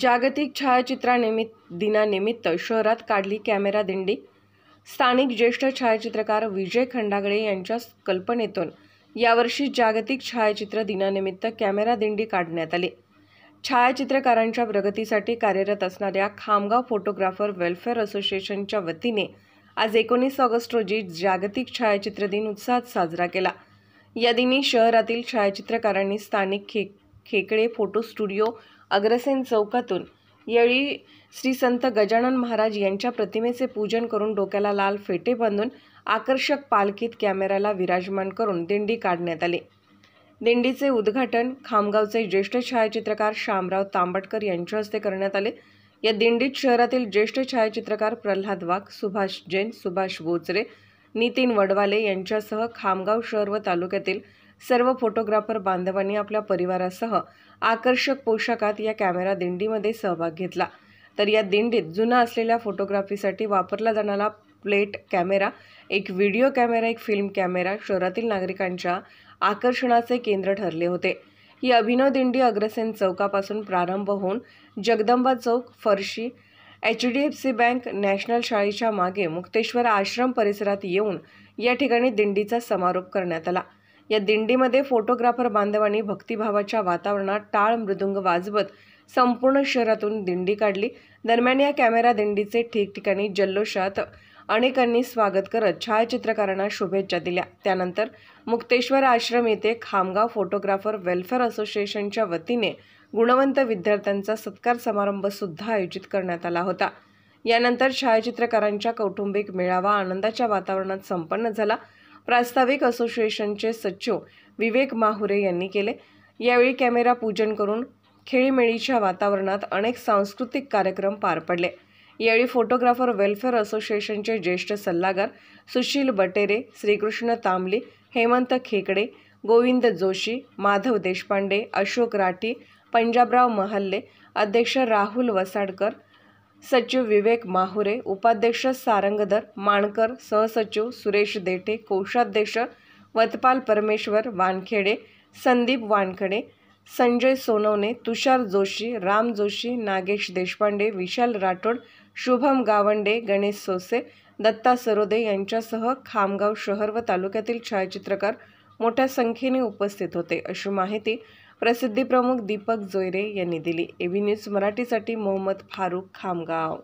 जागतिक छायाचित्रानिमित्त दिनानिमित्त शहरात काढली कॅमेरा दिंडी स्थानिक ज्येष्ठ छायाचित्रकार विजय खंडागळे यांच्या कल्पनेतून यावर्षी जागतिक छायाचित्र दिनानिमित्त कॅमेरा दिंडी काढण्यात आली छायाचित्रकारांच्या प्रगतीसाठी कार्यरत असणाऱ्या खामगाव फोटोग्राफर वेलफेअर असोसिएशनच्या वतीने आज एकोणीस ऑगस्ट रोजी जागतिक छायाचित्र दिन उत्साहात साजरा केला या दिनी शहरातील छायाचित्रकारांनी स्थानिक खे खेकडे फोटो स्टुडिओ अग्रसेन चौकातून यावेळी श्री संत गजानन महाराज यांच्या प्रतिमेचे पूजन करून डोक्याला लाल फेटे बांधून आकर्षक पालखीत कॅमेऱ्याला विराजमान करून दिंडी काढण्यात आली दिंडीचे उद्घाटन खामगावचे ज्येष्ठ छायाचित्रकार शामराव तांबटकर यांच्या हस्ते करण्यात आले या दिंडीत शहरातील ज्येष्ठ छायाचित्रकार प्रल्हाद वाघ सुभाष जैन सुभाष बोचरे नितीन वडवाले यांच्यासह खामगाव शहर व तालुक्यातील सर्व फोटोग्राफर बांधवांनी आपल्या परिवारासह आकर्षक पोशाखात या कॅमेरा दिंडीमध्ये सहभाग घेतला तर या दिंडीत जुना असलेल्या फोटोग्राफीसाठी वापरला जाणारा प्लेट कॅमेरा एक व्हिडिओ कॅमेरा एक फिल्म कॅमेरा शहरातील नागरिकांच्या आकर्षणाचे केंद्र ठरले होते ही अभिनव दिंडी अग्रसेन चौकापासून प्रारंभ होऊन जगदंबा चौक फरशी H D F C bank national शाळेच्या मागे मुक्तेश्वर आश्रम परिसरात येऊन या ठिकाणी दिंडीचा समारोप करण्यात आला या दिंडीमध्ये फोटोग्राफर बांधवांनी भक्तिभावाच्या वातावरणात टाळ मृदुंग वाजवत संपूर्ण शहरातून दिंडी काढली दरम्यान या कॅमेरा दिंडीचे ठिकठिकाणी जल्लोषात अनेकांनी स्वागत करत छायाचित्रकारांना शुभेच्छा दिल्या त्यानंतर मुक्तेश्वर आश्रम येथे खामगाव फोटोग्राफर वेलफेअर असोसिएशनच्या वतीने गुणवंत विद्यार्थ्यांचा सत्कार समारंभ सुद्धा आयोजित करण्यात आला होता यानंतर छायाचित्रकारांच्या कौटुंबिक मेळावा आनंदाच्या वातावरणात संपन्न झाला प्रास्ताविक असोसिएशनचे सचिव विवेक माहुरे यांनी केले यावेळी कॅमेरा पूजन करून खेळीमेळीच्या वातावरणात अनेक सांस्कृतिक कार्यक्रम पार पडले यावेळी फोटोग्राफर वेलफेअर असोसिएशनचे ज्येष्ठ सल्लागार सुशील बटेरे श्रीकृष्ण तांबली हेमंत खेकडे गोविंद जोशी माधव देशपांडे अशोक राठी पंजाबराव महल्ले अध्यक्ष राहुल वसाडकर सचिव विवेक माहुरे उपाध्यक्ष सारंगधर माणकर सहसचिव सुरेश देठे कोषाध्यक्ष वतपाल परमेश्वर वानखेडे संदीप वानखडे संजय सोनवणे तुषार जोशी राम जोशी नागेश देशपांडे विशाल राठोड शुभम गावंडे गणेश सोसे दत्ता सरोदे यांच्यासह खामगाव शहर व तालुक्यातील छायाचित्रकार मोठ्या संख्येने उपस्थित होते अशी माहिती प्रसिद्धीप्रमुख दीपक जोयरे यांनी दिली एव्ही न्यूज मराठीसाठी मोहम्मद फारूक खामगाव